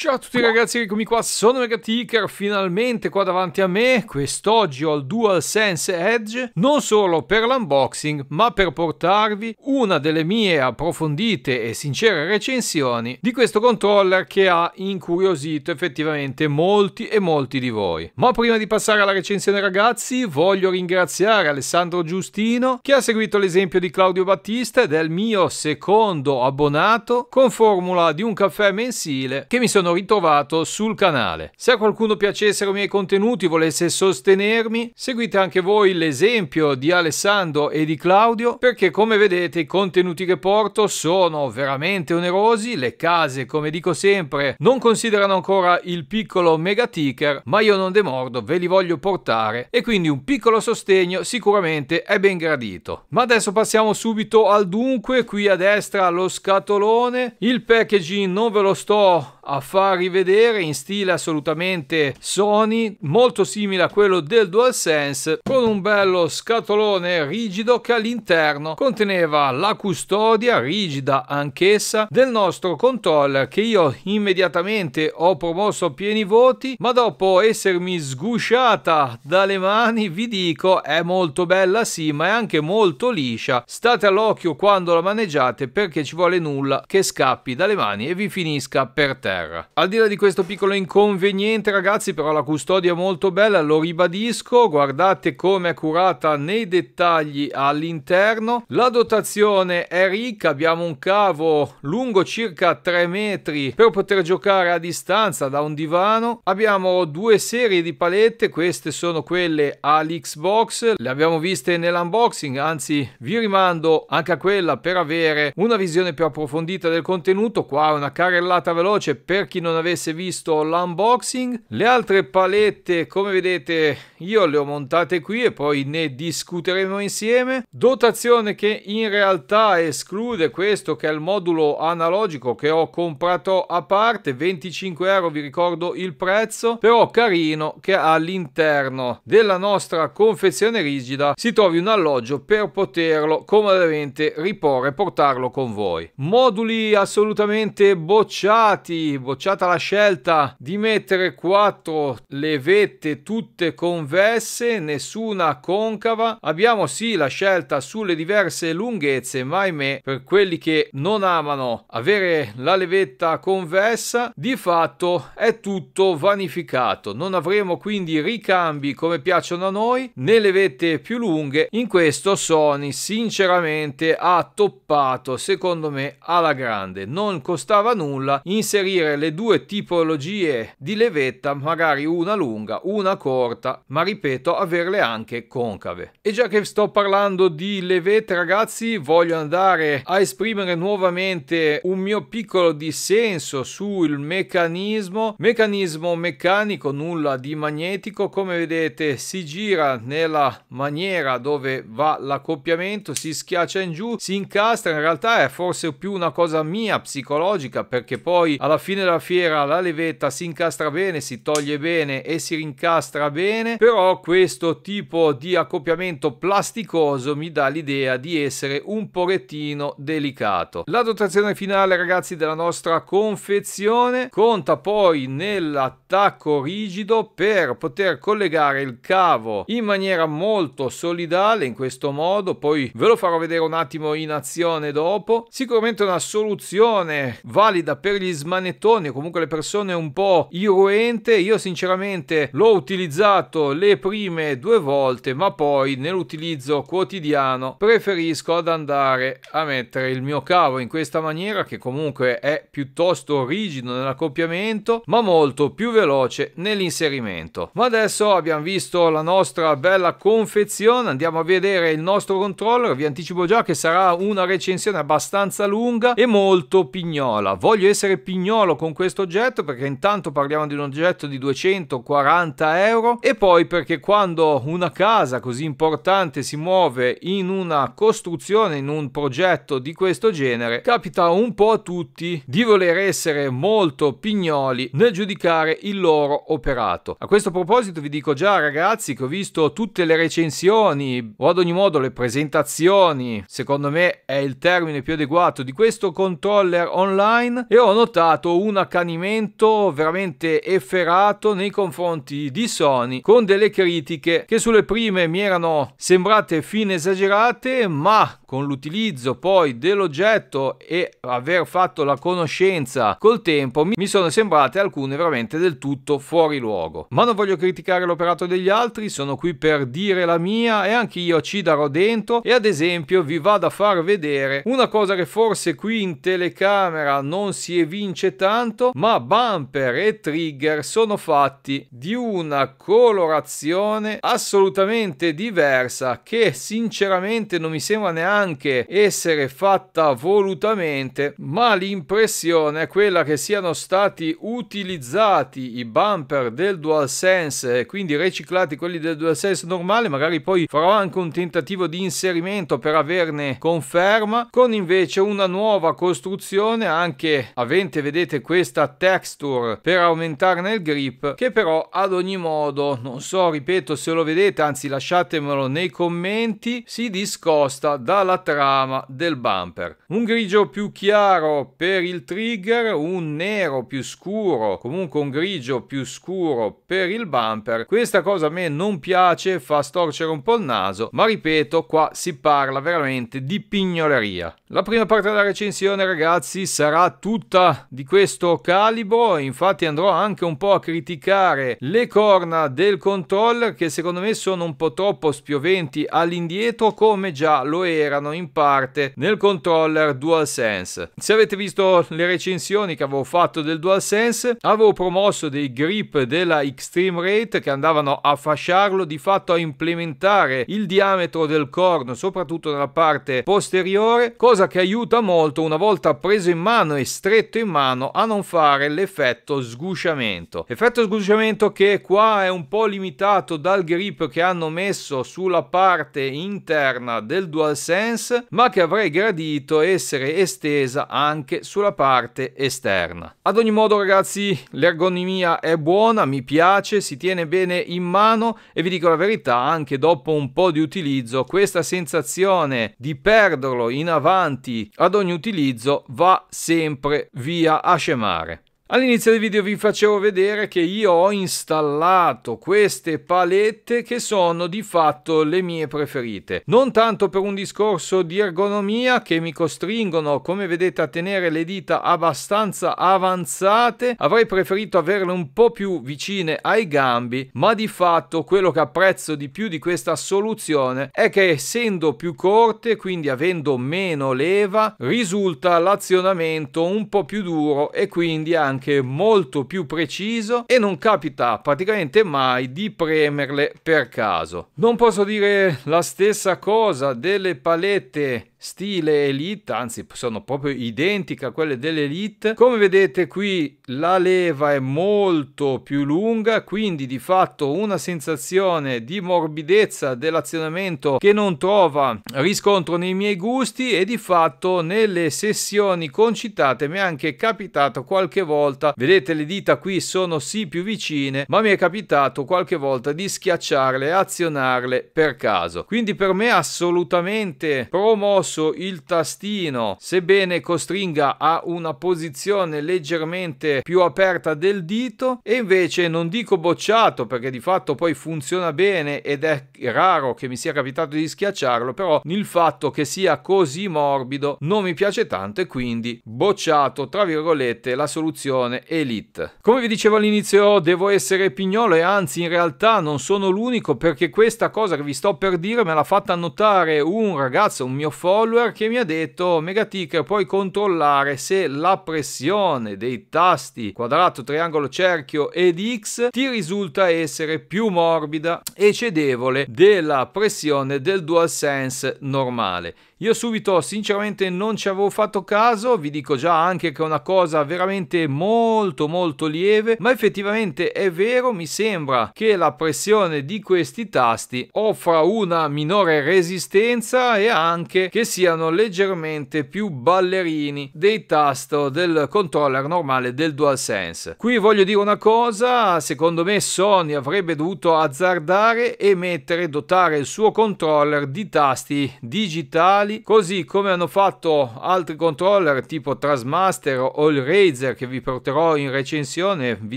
Ciao a tutti ragazzi, eccomi qua, sono Megaticker, finalmente qua davanti a me, quest'oggi ho il DualSense Edge, non solo per l'unboxing, ma per portarvi una delle mie approfondite e sincere recensioni di questo controller che ha incuriosito effettivamente molti e molti di voi. Ma prima di passare alla recensione ragazzi, voglio ringraziare Alessandro Giustino che ha seguito l'esempio di Claudio Battista ed è il mio secondo abbonato con formula di un caffè mensile che mi sono hanno ritrovato sul canale. Se a qualcuno piacessero i miei contenuti, volesse sostenermi, seguite anche voi l'esempio di Alessandro e di Claudio, perché come vedete i contenuti che porto sono veramente onerosi, le case, come dico sempre, non considerano ancora il piccolo mega ticker, ma io non demordo, ve li voglio portare e quindi un piccolo sostegno sicuramente è ben gradito. Ma adesso passiamo subito al dunque, qui a destra lo scatolone, il packaging non ve lo sto a fare fa rivedere in stile assolutamente Sony, molto simile a quello del DualSense, con un bello scatolone rigido che all'interno conteneva la custodia rigida anch'essa del nostro controller che io immediatamente ho promosso a pieni voti, ma dopo essermi sgusciata dalle mani vi dico è molto bella sì, ma è anche molto liscia. State all'occhio quando la maneggiate perché ci vuole nulla che scappi dalle mani e vi finisca per terra. Al di là di questo piccolo inconveniente ragazzi però la custodia è molto bella, lo ribadisco, guardate come è curata nei dettagli all'interno. La dotazione è ricca, abbiamo un cavo lungo circa 3 metri per poter giocare a distanza da un divano. Abbiamo due serie di palette, queste sono quelle all'Xbox, le abbiamo viste nell'unboxing, anzi vi rimando anche a quella per avere una visione più approfondita del contenuto. Qua una carrellata veloce per chi chi non avesse visto l'unboxing. Le altre palette, come vedete, io le ho montate qui e poi ne discuteremo insieme. Dotazione che in realtà esclude questo che è il modulo analogico che ho comprato a parte, 25 euro vi ricordo il prezzo, però carino che all'interno della nostra confezione rigida si trovi un alloggio per poterlo comodamente riporre e portarlo con voi. Moduli assolutamente bocciati, bocciati annunciata la scelta di mettere quattro levette tutte convesse, nessuna concava. Abbiamo sì la scelta sulle diverse lunghezze, ma ahimè per quelli che non amano avere la levetta convessa, di fatto è tutto vanificato. Non avremo quindi ricambi come piacciono a noi né levette più lunghe. In questo Sony sinceramente ha toppato secondo me alla grande. Non costava nulla inserire le due due tipologie di levetta, magari una lunga, una corta, ma ripeto, averle anche concave. E già che sto parlando di levette, ragazzi, voglio andare a esprimere nuovamente un mio piccolo dissenso sul meccanismo. Meccanismo meccanico, nulla di magnetico, come vedete si gira nella maniera dove va l'accoppiamento, si schiaccia in giù, si incastra, in realtà è forse più una cosa mia psicologica perché poi alla fine della fiera la levetta si incastra bene, si toglie bene e si rincastra bene, però questo tipo di accoppiamento plasticoso mi dà l'idea di essere un pochettino delicato. La dotazione finale ragazzi della nostra confezione conta poi nell'attacco rigido per poter collegare il cavo in maniera molto solidale in questo modo, poi ve lo farò vedere un attimo in azione dopo. Sicuramente una soluzione valida per gli smanettoni estranei o comunque le persone un po' irruente. Io sinceramente l'ho utilizzato le prime due volte, ma poi nell'utilizzo quotidiano preferisco ad andare a mettere il mio cavo in questa maniera che comunque è piuttosto rigido nell'accoppiamento, ma molto più veloce nell'inserimento. Ma adesso abbiamo visto la nostra bella confezione, andiamo a vedere il nostro controller, vi anticipo già che sarà una recensione abbastanza lunga e molto pignola. Voglio essere pignolo con questo oggetto perché intanto parliamo di un oggetto di 240 euro e poi perché quando una casa così importante si muove in una costruzione, in un progetto di questo genere, capita un po' a tutti di voler essere molto pignoli nel giudicare il loro operato. A questo proposito vi dico già ragazzi che ho visto tutte le recensioni o ad ogni modo le presentazioni, secondo me è il termine più adeguato di questo controller online e ho notato una accanimento veramente efferato nei confronti di Sony con delle critiche che sulle prime mi erano sembrate fine esagerate ma con l'utilizzo poi dell'oggetto e aver fatto la conoscenza col tempo mi sono sembrate alcune veramente del tutto fuori luogo ma non voglio criticare l'operato degli altri sono qui per dire la mia e anche io ci darò dentro e ad esempio vi vado a far vedere una cosa che forse qui in telecamera non si evince tanto tanto, ma bumper e trigger sono fatti di una colorazione assolutamente diversa che sinceramente non mi sembra neanche essere fatta volutamente, ma l'impressione è quella che siano stati utilizzati i bumper del DualSense, quindi riciclati quelli del DualSense normale, magari poi farò anche un tentativo di inserimento per averne conferma, con invece una nuova costruzione anche avente vedete questo questa texture per aumentarne il grip che però ad ogni modo non so ripeto se lo vedete anzi lasciatemelo nei commenti si discosta dalla trama del bumper un grigio più chiaro per il trigger un nero più scuro comunque un grigio più scuro per il bumper questa cosa a me non piace fa storcere un po' il naso ma ripeto qua si parla veramente di pignoleria la prima parte della recensione ragazzi sarà tutta di questo calibro, infatti andrò anche un po' a criticare le corna del controller che secondo me sono un po' troppo spioventi all'indietro come già lo erano in parte nel controller DualSense. Se avete visto le recensioni che avevo fatto del DualSense, avevo promosso dei grip della Extreme Rate che andavano a fasciarlo di fatto a implementare il diametro del corno, soprattutto nella parte posteriore, cosa che aiuta molto una volta preso in mano e stretto in mano a non fare l'effetto sgusciamento. Effetto sgusciamento che qua è un po' limitato dal grip che hanno messo sulla parte interna del DualSense, ma che avrei gradito essere estesa anche sulla parte esterna. Ad ogni modo ragazzi, l'ergonomia è buona, mi piace, si tiene bene in mano e vi dico la verità, anche dopo un po' di utilizzo, questa sensazione di perderlo in avanti ad ogni utilizzo va sempre via a scemare. Frage. All'inizio del video vi facevo vedere che io ho installato queste palette che sono di fatto le mie preferite. Non tanto per un discorso di ergonomia che mi costringono come vedete a tenere le dita abbastanza avanzate, avrei preferito averle un po' più vicine ai gambi, ma di fatto quello che apprezzo di più di questa soluzione è che essendo più corte, quindi avendo meno leva, risulta l'azionamento un po' più duro e quindi anche anche molto più preciso e non capita praticamente mai di premerle per caso. Non posso dire la stessa cosa delle palette stile Elite, anzi sono proprio identiche a quelle dell'Elite. Come vedete qui la leva è molto più lunga, quindi di fatto una sensazione di morbidezza dell'azionamento che non trova riscontro nei miei gusti e di fatto nelle sessioni concitate mi è anche capitato qualche volta, vedete le dita qui sono sì più vicine, ma mi è capitato qualche volta di schiacciarle e azionarle per caso. Quindi per me assolutamente promosso dorso il tastino, sebbene costringa a una posizione leggermente più aperta del dito e invece non dico bocciato perché di fatto poi funziona bene ed è raro che mi sia capitato di schiacciarlo, però il fatto che sia così morbido non mi piace tanto e quindi bocciato tra virgolette la soluzione Elite. Come vi dicevo all'inizio devo essere pignolo e anzi in realtà non sono l'unico perché questa cosa che vi sto per dire me l'ha fatta notare un ragazzo, un mio forum follower che mi ha detto Megaticker puoi controllare se la pressione dei tasti quadrato, triangolo, cerchio ed X ti risulta essere più morbida e cedevole della pressione del DualSense normale. Io subito sinceramente non ci avevo fatto caso, vi dico già anche che è una cosa veramente molto molto lieve, ma effettivamente è vero, mi sembra che la pressione di questi tasti offra una minore resistenza e anche che siano leggermente più ballerini dei tasti del controller normale del DualSense. Qui voglio dire una cosa, secondo me Sony avrebbe dovuto azzardare e mettere, dotare il suo controller di tasti digitali digitali, così come hanno fatto altri controller tipo Trasmaster o il Razer che vi porterò in recensione, vi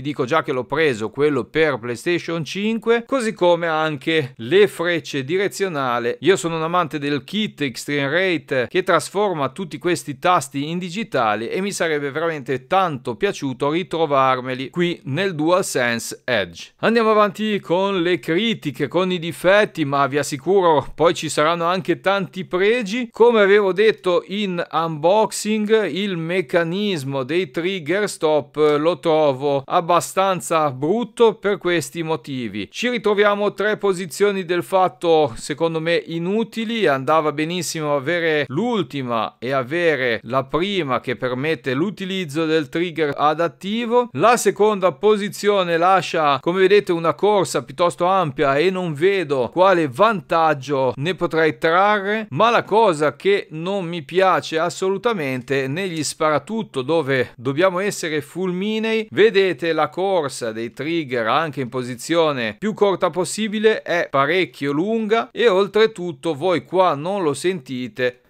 dico già che l'ho preso, quello per PlayStation 5, così come anche le frecce direzionali. Io sono un amante del kit Extreme Rate che trasforma tutti questi tasti in digitali e mi sarebbe veramente tanto piaciuto ritrovarmeli qui nel DualSense Edge. Andiamo avanti con le critiche, con i difetti, ma vi assicuro poi ci saranno anche tanti pregi come avevo detto in unboxing, il meccanismo dei trigger stop eh, lo trovo abbastanza brutto per questi motivi. Ci ritroviamo tre posizioni del fatto, secondo me, inutili. Andava benissimo avere l'ultima e avere la prima che permette l'utilizzo del trigger adattivo. La seconda posizione lascia, come vedete, una corsa piuttosto ampia e non vedo quale vantaggio ne potrei trarre. Ma la cosa cosa che non mi piace assolutamente negli sparatutto dove dobbiamo essere fulminei, vedete la corsa dei trigger anche in posizione più corta possibile è parecchio lunga e oltretutto voi qua non lo sentite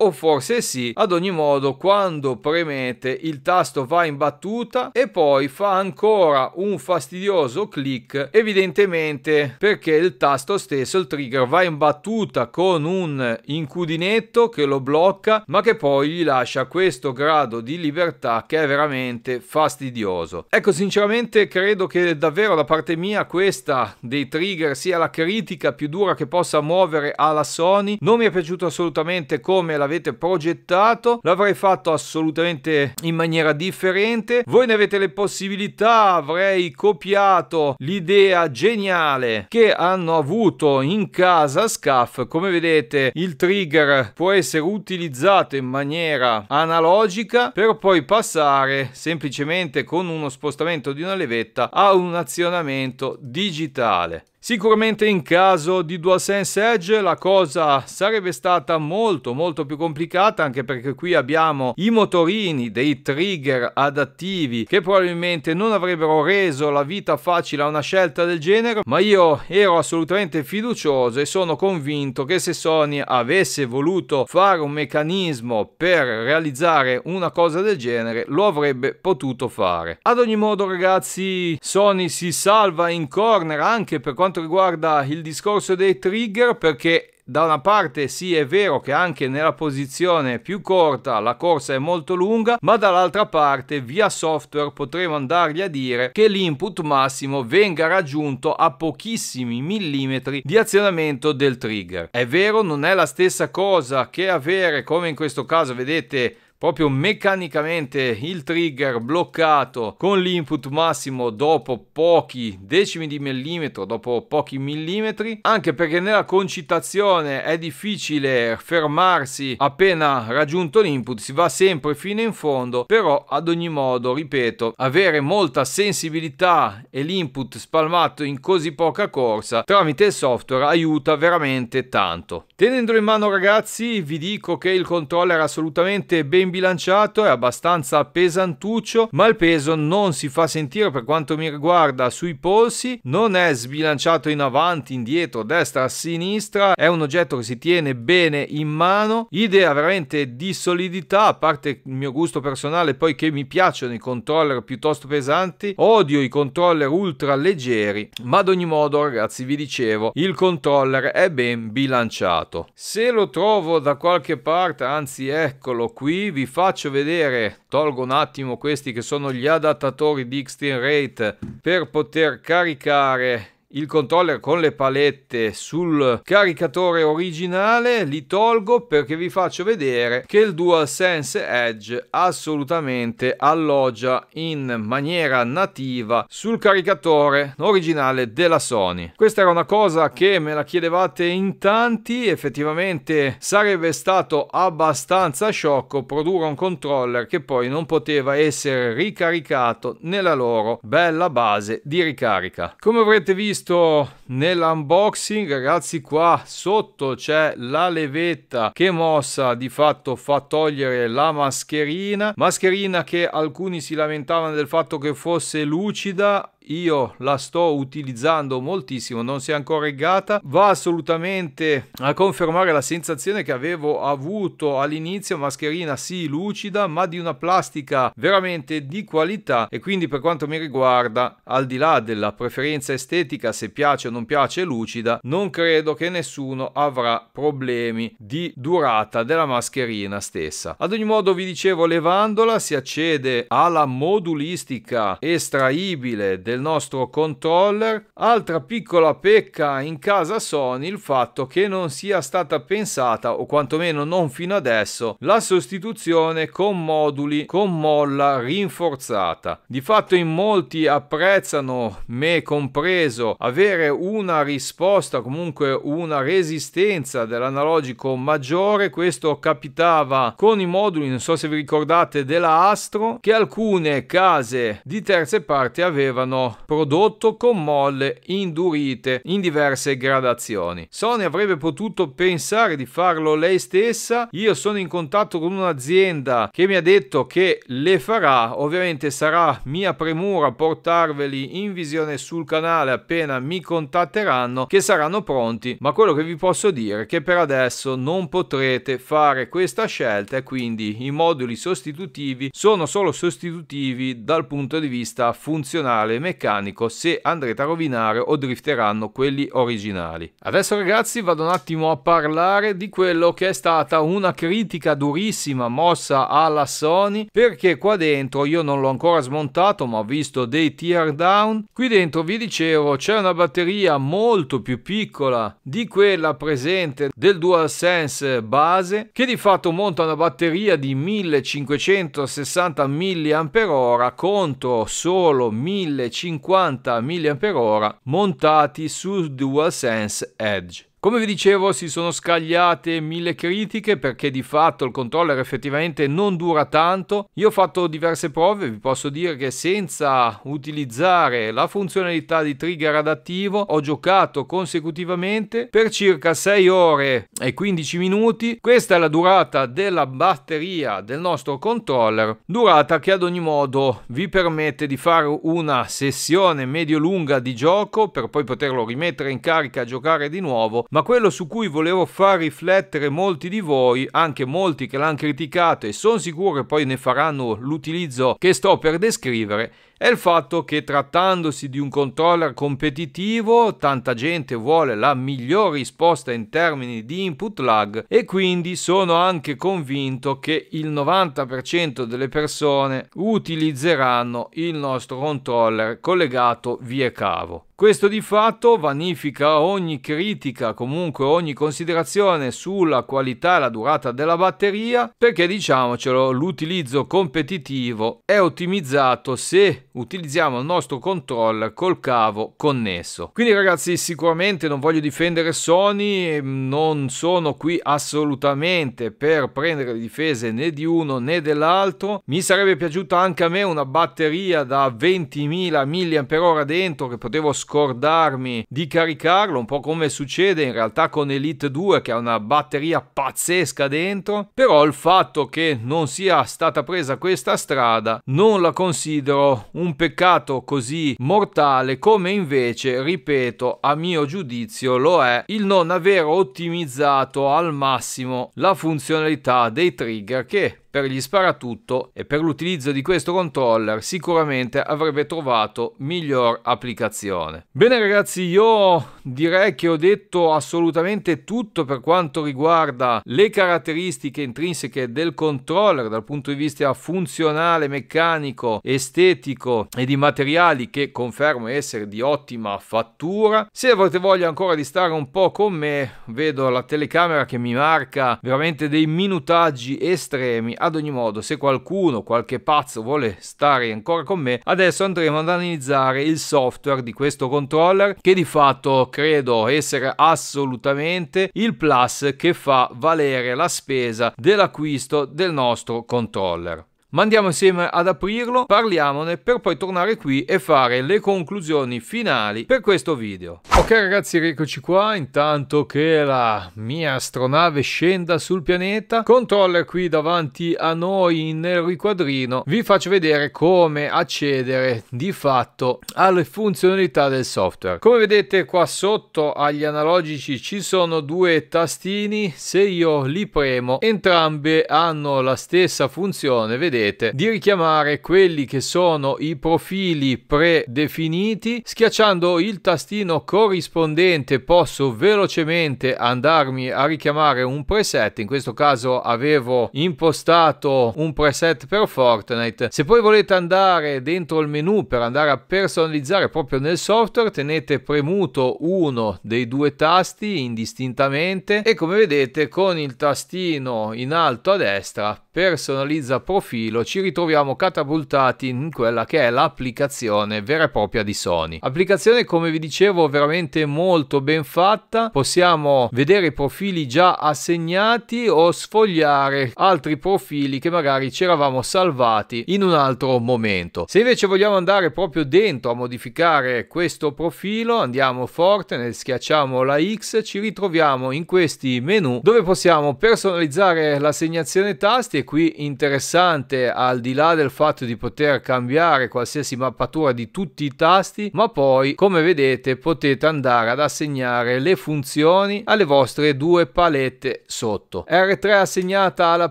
o forse sì, ad ogni modo quando premete il tasto va in battuta e poi fa ancora un fastidioso click evidentemente perché il tasto stesso, il trigger, va in battuta con un incudinetto che lo blocca ma che poi gli lascia questo grado di libertà che è veramente fastidioso. Ecco sinceramente credo che davvero da parte mia questa dei trigger sia la critica più dura che possa muovere alla Sony, non mi è piaciuto assolutamente come la l'avete progettato, l'avrei fatto assolutamente in maniera differente. Voi ne avete le possibilità, avrei copiato l'idea geniale che hanno avuto in casa Scaff. Come vedete, il trigger può essere utilizzato in maniera analogica per poi passare semplicemente con uno spostamento di una levetta a un azionamento digitale. Sicuramente in caso di DualSense Edge la cosa sarebbe stata molto molto più complicata anche perché qui abbiamo i motorini dei trigger adattivi che probabilmente non avrebbero reso la vita facile a una scelta del genere ma io ero assolutamente fiducioso e sono convinto che se Sony avesse voluto fare un meccanismo per realizzare una cosa del genere lo avrebbe potuto fare. Ad ogni modo ragazzi Sony si salva in corner anche per quanto quanto riguarda il discorso dei trigger perché da una parte sì è vero che anche nella posizione più corta la corsa è molto lunga, ma dall'altra parte via software potremo andargli a dire che l'input massimo venga raggiunto a pochissimi millimetri di azionamento del trigger. È vero, non è la stessa cosa che avere, come in questo caso vedete, proprio meccanicamente il trigger bloccato con l'input massimo dopo pochi decimi di millimetro, dopo pochi millimetri, anche perché nella concitazione è difficile fermarsi appena raggiunto l'input, si va sempre fino in fondo, però ad ogni modo, ripeto, avere molta sensibilità e l'input spalmato in così poca corsa tramite il software aiuta veramente tanto. Tenendolo in mano ragazzi vi dico che il controller è assolutamente ben ben bilanciato, è abbastanza pesantuccio, ma il peso non si fa sentire per quanto mi riguarda sui polsi, non è sbilanciato in avanti, indietro, destra, sinistra, è un oggetto che si tiene bene in mano, idea veramente di solidità, a parte il mio gusto personale, poi che mi piacciono i controller piuttosto pesanti, odio i controller ultra leggeri, ma ad ogni modo ragazzi vi dicevo, il controller è ben bilanciato. Se lo trovo da qualche parte, anzi eccolo qui, vi vi faccio vedere, tolgo un attimo questi che sono gli adattatori di Xtreme Rate per poter caricare il controller con le palette sul caricatore originale, li tolgo perché vi faccio vedere che il DualSense Edge assolutamente alloggia in maniera nativa sul caricatore originale della Sony. Questa era una cosa che me la chiedevate in tanti, effettivamente sarebbe stato abbastanza sciocco produrre un controller che poi non poteva essere ricaricato nella loro bella base di ricarica. Come avrete visto visto nell'unboxing ragazzi qua sotto c'è la levetta che mossa di fatto fa togliere la mascherina mascherina che alcuni si lamentavano del fatto che fosse lucida io la sto utilizzando moltissimo, non si è ancora reggata, va assolutamente a confermare la sensazione che avevo avuto all'inizio, mascherina sì lucida ma di una plastica veramente di qualità e quindi per quanto mi riguarda al di là della preferenza estetica se piace o non piace lucida, non credo che nessuno avrà problemi di durata della mascherina stessa. Ad ogni modo vi dicevo levandola si accede alla modulistica estraibile del del nostro controller. Altra piccola pecca in casa Sony il fatto che non sia stata pensata o quantomeno non fino adesso la sostituzione con moduli con molla rinforzata. Di fatto in molti apprezzano, me compreso, avere una risposta comunque una resistenza dell'analogico maggiore. Questo capitava con i moduli, non so se vi ricordate della Astro che alcune case di terze parti avevano venivano prodotto con molle indurite in diverse gradazioni. Sony avrebbe potuto pensare di farlo lei stessa. Io sono in contatto con un'azienda che mi ha detto che le farà. Ovviamente sarà mia premura portarveli in visione sul canale appena mi contatteranno che saranno pronti, ma quello che vi posso dire è che per adesso non potrete fare questa scelta e quindi i moduli sostitutivi sono solo sostitutivi dal punto di vista funzionale meccanico se andrete a rovinare o drifteranno quelli originali. Adesso ragazzi vado un attimo a parlare di quello che è stata una critica durissima mossa alla Sony perché qua dentro io non l'ho ancora smontato ma ho visto dei tear down. Qui dentro vi dicevo c'è una batteria molto più piccola di quella presente del DualSense base che di fatto monta una batteria di 1560 mAh contro solo 1500 50 mAh montati sul DualSense Edge. Come vi dicevo si sono scagliate mille critiche perché di fatto il controller effettivamente non dura tanto. Io ho fatto diverse prove, vi posso dire che senza utilizzare la funzionalità di trigger adattivo ho giocato consecutivamente per circa 6 ore e 15 minuti. Questa è la durata della batteria del nostro controller, durata che ad ogni modo vi permette di fare una sessione medio-lunga di gioco per poi poterlo rimettere in carica e giocare di nuovo ma quello su cui volevo far riflettere molti di voi, anche molti che l'hanno criticato e sono sicuro che poi ne faranno l'utilizzo che sto per descrivere, è il fatto che trattandosi di un controller competitivo, tanta gente vuole la miglior risposta in termini di input lag e quindi sono anche convinto che il 90% delle persone utilizzeranno il nostro controller collegato via cavo. Questo di fatto vanifica ogni critica, comunque ogni considerazione sulla qualità e la durata della batteria, perché diciamocelo, l'utilizzo competitivo è ottimizzato se utilizziamo il nostro controller col cavo connesso. Quindi ragazzi sicuramente non voglio difendere Sony, ehm, non sono qui assolutamente per prendere le difese né di uno né dell'altro. Mi sarebbe piaciuta anche a me una batteria da 20.000 mAh dentro che potevo scordarmi di caricarlo, un po' come succede in realtà con Elite 2 che ha una batteria pazzesca dentro, però il fatto che non sia stata presa questa strada non la considero un peccato così mortale come invece, ripeto, a mio giudizio lo è il non aver ottimizzato al massimo la funzionalità dei trigger che per gli sparatutto e per l'utilizzo di questo controller sicuramente avrebbe trovato miglior applicazione. Bene ragazzi, io direi che ho detto assolutamente tutto per quanto riguarda le caratteristiche intrinseche del controller dal punto di vista funzionale, meccanico, estetico e di materiali che confermo essere di ottima fattura. Se avete voglia ancora di stare un po' con me, vedo la telecamera che mi marca veramente dei minutaggi estremi ad ogni modo, se qualcuno, qualche pazzo vuole stare ancora con me, adesso andremo ad analizzare il software di questo controller che di fatto credo essere assolutamente il plus che fa valere la spesa dell'acquisto del nostro controller ma andiamo insieme ad aprirlo, parliamone per poi tornare qui e fare le conclusioni finali per questo video. Ok ragazzi, rieccoci qua, intanto che la mia astronave scenda sul pianeta, controller qui davanti a noi nel riquadrino, vi faccio vedere come accedere di fatto alle funzionalità del software. Come vedete qua sotto agli analogici ci sono due tastini, se io li premo entrambe hanno la stessa funzione, vedete vedete, di richiamare quelli che sono i profili predefiniti. Schiacciando il tastino corrispondente posso velocemente andarmi a richiamare un preset. In questo caso avevo impostato un preset per Fortnite. Se poi volete andare dentro il menu per andare a personalizzare proprio nel software, tenete premuto uno dei due tasti indistintamente e come vedete con il tastino in alto a destra personalizza profili filo ci ritroviamo catapultati in quella che è l'applicazione vera e propria di Sony. Applicazione come vi dicevo veramente molto ben fatta, possiamo vedere i profili già assegnati o sfogliare altri profili che magari ci eravamo salvati in un altro momento. Se invece vogliamo andare proprio dentro a modificare questo profilo andiamo forte, ne schiacciamo la X, ci ritroviamo in questi menu dove possiamo personalizzare l'assegnazione tasti e qui interessante veramente al di là del fatto di poter cambiare qualsiasi mappatura di tutti i tasti ma poi come vedete potete andare ad assegnare le funzioni alle vostre due palette sotto R3 assegnata alla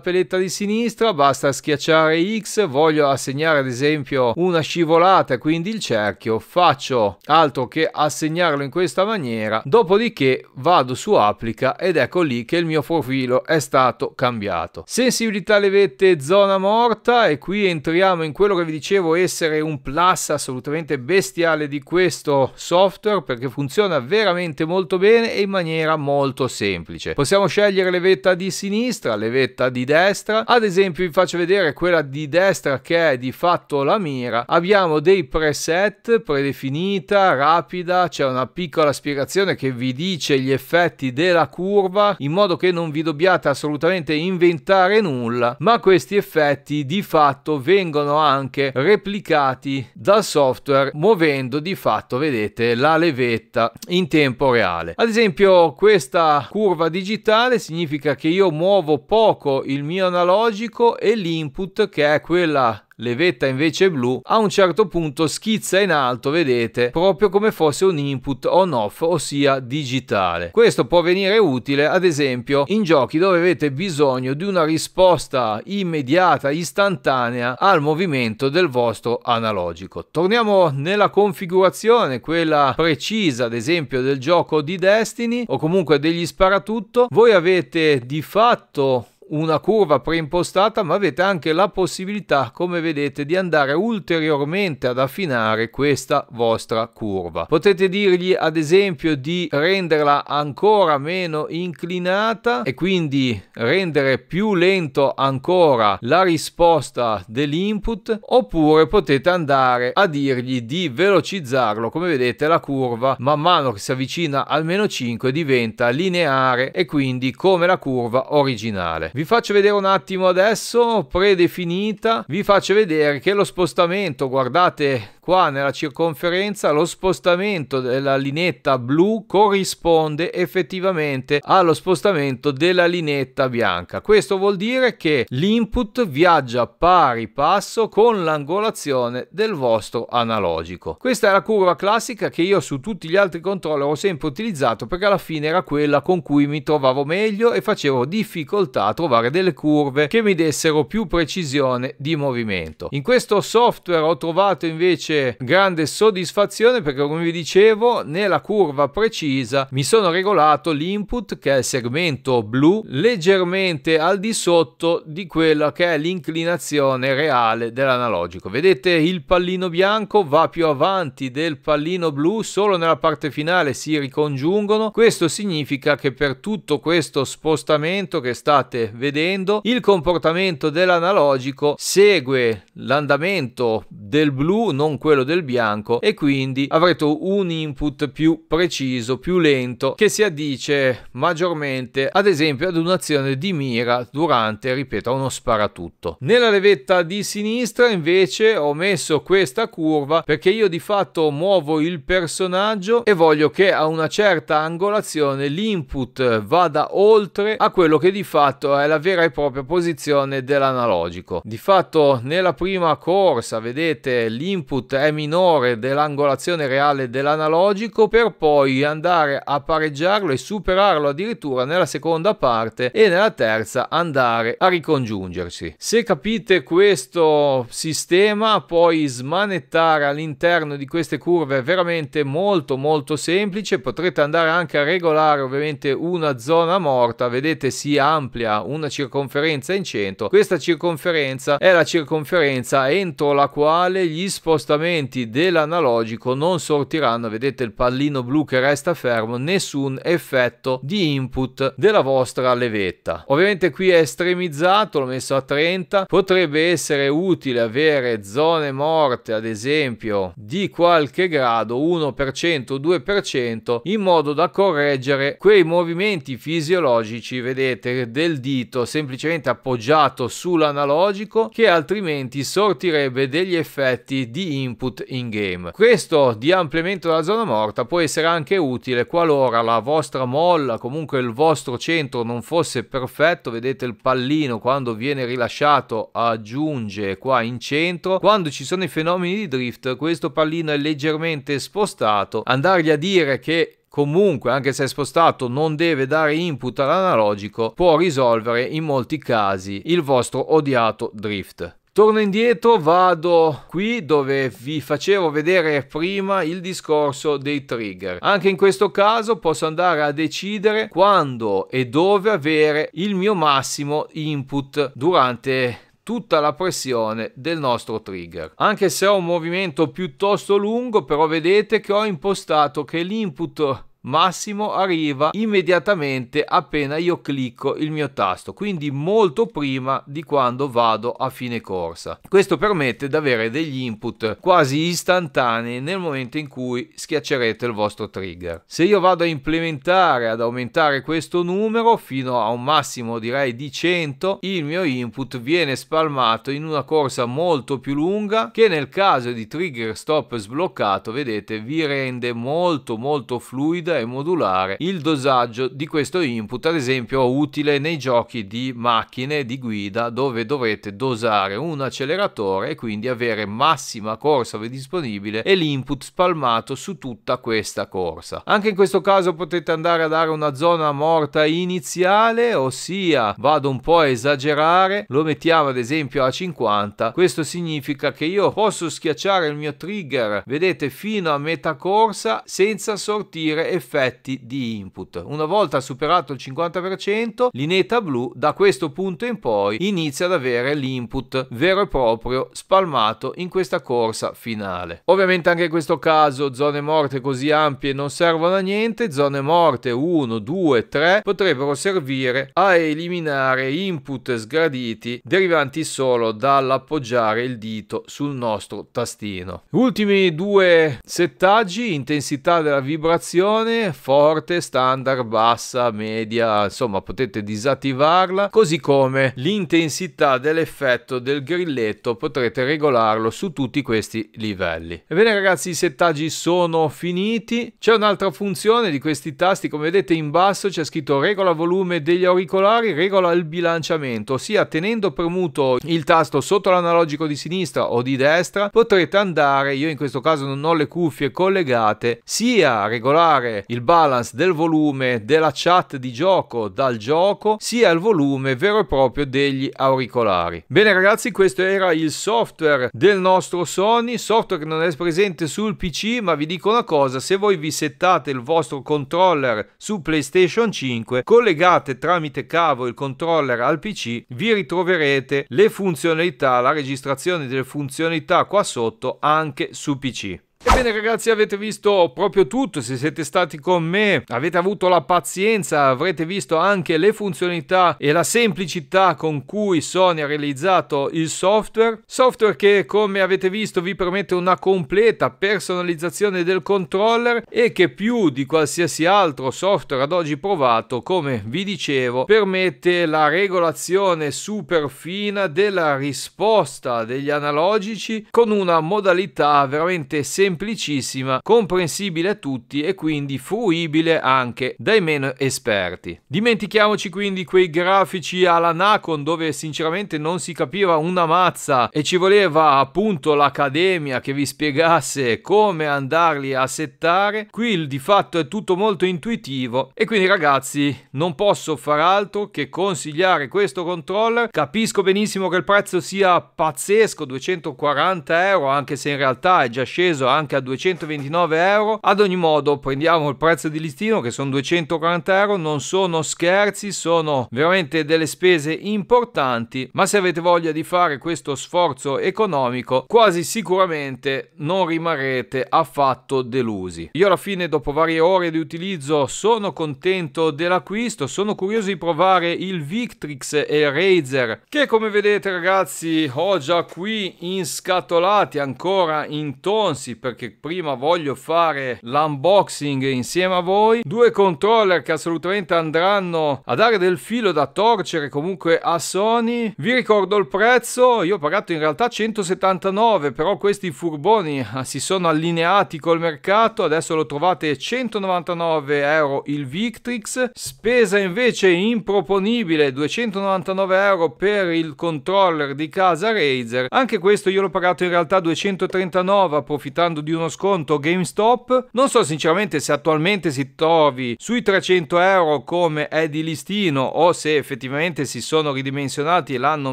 paletta di sinistra basta schiacciare X voglio assegnare ad esempio una scivolata quindi il cerchio faccio altro che assegnarlo in questa maniera dopodiché vado su applica ed ecco lì che il mio profilo è stato cambiato sensibilità levette zona morta porta e qui entriamo in quello che vi dicevo essere un plus assolutamente bestiale di questo software perché funziona veramente molto bene e in maniera molto semplice. Possiamo scegliere le vetta di sinistra, le vetta di destra, ad esempio vi faccio vedere quella di destra che è di fatto la mira, abbiamo dei preset predefinita, rapida, c'è una piccola spiegazione che vi dice gli effetti della curva in modo che non vi dobbiate assolutamente inventare nulla, ma questi effetti di fatto vengono anche replicati dal software muovendo di fatto, vedete, la levetta in tempo reale. Ad esempio questa curva digitale significa che io muovo poco il mio analogico e l'input che è quella le vetta invece blu, a un certo punto schizza in alto, vedete, proprio come fosse un input on-off, ossia digitale. Questo può venire utile, ad esempio, in giochi dove avete bisogno di una risposta immediata, istantanea al movimento del vostro analogico. Torniamo nella configurazione, quella precisa, ad esempio, del gioco di Destiny o comunque degli sparatutto. Voi avete di fatto una curva preimpostata, ma avete anche la possibilità, come vedete, di andare ulteriormente ad affinare questa vostra curva. Potete dirgli ad esempio di renderla ancora meno inclinata e quindi rendere più lento ancora la risposta dell'input oppure potete andare a dirgli di velocizzarlo. Come vedete la curva man mano che si avvicina al meno 5 diventa lineare e quindi come la curva originale. Vi faccio vedere un attimo adesso, predefinita, vi faccio vedere che lo spostamento, guardate qua nella circonferenza lo spostamento della linetta blu corrisponde effettivamente allo spostamento della linetta bianca. Questo vuol dire che l'input viaggia pari passo con l'angolazione del vostro analogico. Questa è la curva classica che io su tutti gli altri controller ho sempre utilizzato perché alla fine era quella con cui mi trovavo meglio e facevo difficoltà a trovare delle curve che mi dessero più precisione di movimento. In questo software ho trovato invece grande soddisfazione perché come vi dicevo nella curva precisa mi sono regolato l'input che è il segmento blu leggermente al di sotto di quella che è l'inclinazione reale dell'analogico. Vedete il pallino bianco va più avanti del pallino blu solo nella parte finale si ricongiungono. Questo significa che per tutto questo spostamento che state vedendo il comportamento dell'analogico segue l'andamento del blu non quello quello del bianco e quindi avrete un input più preciso, più lento che si addice maggiormente ad esempio ad un'azione di mira durante, ripeto, uno sparatutto. Nella levetta di sinistra invece ho messo questa curva perché io di fatto muovo il personaggio e voglio che a una certa angolazione l'input vada oltre a quello che di fatto è la vera e propria posizione dell'analogico. Di fatto nella prima corsa vedete l'input è minore dell'angolazione reale dell'analogico per poi andare a pareggiarlo e superarlo addirittura nella seconda parte e nella terza andare a ricongiungersi. Se capite questo sistema poi smanettare all'interno di queste curve è veramente molto molto semplice, potrete andare anche a regolare ovviamente una zona morta, vedete si amplia una circonferenza in centro, questa circonferenza è la circonferenza entro la quale gli spostamenti spostamenti dell'analogico non sortiranno, vedete il pallino blu che resta fermo, nessun effetto di input della vostra levetta. Ovviamente qui è estremizzato, l'ho messo a 30, potrebbe essere utile avere zone morte ad esempio di qualche grado, 1%, 2%, in modo da correggere quei movimenti fisiologici, vedete, del dito semplicemente appoggiato sull'analogico che altrimenti sortirebbe degli effetti di input input in game. Questo di ampliamento della zona morta può essere anche utile qualora la vostra molla, comunque il vostro centro non fosse perfetto, vedete il pallino quando viene rilasciato aggiunge qua in centro, quando ci sono i fenomeni di drift questo pallino è leggermente spostato, andargli a dire che comunque anche se è spostato non deve dare input all'analogico può risolvere in molti casi il vostro odiato drift. Torno indietro, vado qui dove vi facevo vedere prima il discorso dei trigger. Anche in questo caso posso andare a decidere quando e dove avere il mio massimo input durante tutta la pressione del nostro trigger. Anche se ho un movimento piuttosto lungo, però vedete che ho impostato che l'input massimo arriva immediatamente appena io clicco il mio tasto quindi molto prima di quando vado a fine corsa questo permette di avere degli input quasi istantanei nel momento in cui schiaccerete il vostro trigger se io vado a implementare ad aumentare questo numero fino a un massimo direi di 100 il mio input viene spalmato in una corsa molto più lunga che nel caso di trigger stop sbloccato vedete vi rende molto molto fluida e modulare il dosaggio di questo input, ad esempio utile nei giochi di macchine di guida dove dovrete dosare un acceleratore e quindi avere massima corsa disponibile e l'input spalmato su tutta questa corsa. Anche in questo caso potete andare a dare una zona morta iniziale, ossia vado un po' a esagerare, lo mettiamo ad esempio a 50, questo significa che io posso schiacciare il mio trigger, vedete, fino a metà corsa senza sortire effetti effetti di input. Una volta superato il 50%, l'inetta blu da questo punto in poi inizia ad avere l'input vero e proprio spalmato in questa corsa finale. Ovviamente anche in questo caso zone morte così ampie non servono a niente, zone morte 1, 2, 3 potrebbero servire a eliminare input sgraditi derivanti solo dall'appoggiare il dito sul nostro tastino. Ultimi due settaggi, intensità della vibrazione opzione forte, standard, bassa, media, insomma potete disattivarla, così come l'intensità dell'effetto del grilletto potrete regolarlo su tutti questi livelli. Ebbene ragazzi i settaggi sono finiti, c'è un'altra funzione di questi tasti, come vedete in basso c'è scritto regola volume degli auricolari, regola il bilanciamento, ossia tenendo premuto il tasto sotto l'analogico di sinistra o di destra potrete andare, io in questo caso non ho le cuffie collegate, sia a regolare il balance del volume della chat di gioco dal gioco sia il volume vero e proprio degli auricolari. Bene ragazzi questo era il software del nostro Sony, software che non è presente sul PC ma vi dico una cosa se voi vi settate il vostro controller su PlayStation 5 collegate tramite cavo il controller al PC vi ritroverete le funzionalità, la registrazione delle funzionalità qua sotto anche su PC. Ebbene ragazzi avete visto proprio tutto, se siete stati con me avete avuto la pazienza, avrete visto anche le funzionalità e la semplicità con cui Sony ha realizzato il software, software che come avete visto vi permette una completa personalizzazione del controller e che più di qualsiasi altro software ad oggi provato, come vi dicevo, permette la regolazione super fina della risposta degli analogici con una modalità veramente semplice semplicissima, comprensibile a tutti e quindi fruibile anche dai meno esperti. Dimentichiamoci quindi quei grafici alla Nacon dove sinceramente non si capiva una mazza e ci voleva appunto l'accademia che vi spiegasse come andarli a settare. Qui di fatto è tutto molto intuitivo e quindi ragazzi non posso far altro che consigliare questo controller. Capisco benissimo che il prezzo sia pazzesco, 240 euro, anche se in realtà è già sceso anche a 229 euro. Ad ogni modo, prendiamo il prezzo di listino che sono 240 euro. Non sono scherzi, sono veramente delle spese importanti. Ma se avete voglia di fare questo sforzo economico, quasi sicuramente non rimarrete affatto delusi. Io alla fine, dopo varie ore di utilizzo, sono contento dell'acquisto. Sono curioso di provare il Victrix e il Razer, che come vedete, ragazzi, ho già qui in scatolati ancora intonsi per perché prima voglio fare l'unboxing insieme a voi. Due controller che assolutamente andranno a dare del filo da torcere comunque a Sony. Vi ricordo il prezzo, io ho pagato in realtà 179, però questi furboni ah, si sono allineati col mercato, adesso lo trovate 199 euro il Victrix, spesa invece improponibile 299 euro per il controller di casa Razer, anche questo io l'ho pagato in realtà 239 approfittando parlando di uno sconto GameStop. Non so sinceramente se attualmente si trovi sui 300 euro come è di listino o se effettivamente si sono ridimensionati e l'hanno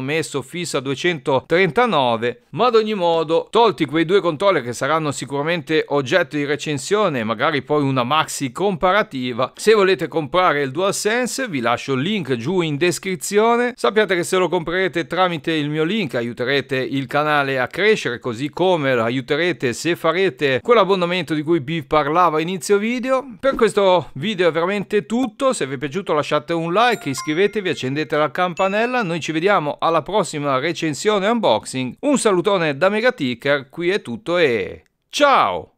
messo fissa a 239, ma ad ogni modo, tolti quei due controller che saranno sicuramente oggetto di recensione, magari poi una maxi comparativa, se volete comprare il DualSense vi lascio il link giù in descrizione. Sappiate che se lo comprerete tramite il mio link aiuterete il canale a crescere, così come lo aiuterete se farete troverete quell'abbonamento di cui vi parlavo a inizio video. Per questo video è veramente tutto, se vi è piaciuto lasciate un like, iscrivetevi, accendete la campanella, noi ci vediamo alla prossima recensione unboxing. Un salutone da Megaticker, qui è tutto e ciao!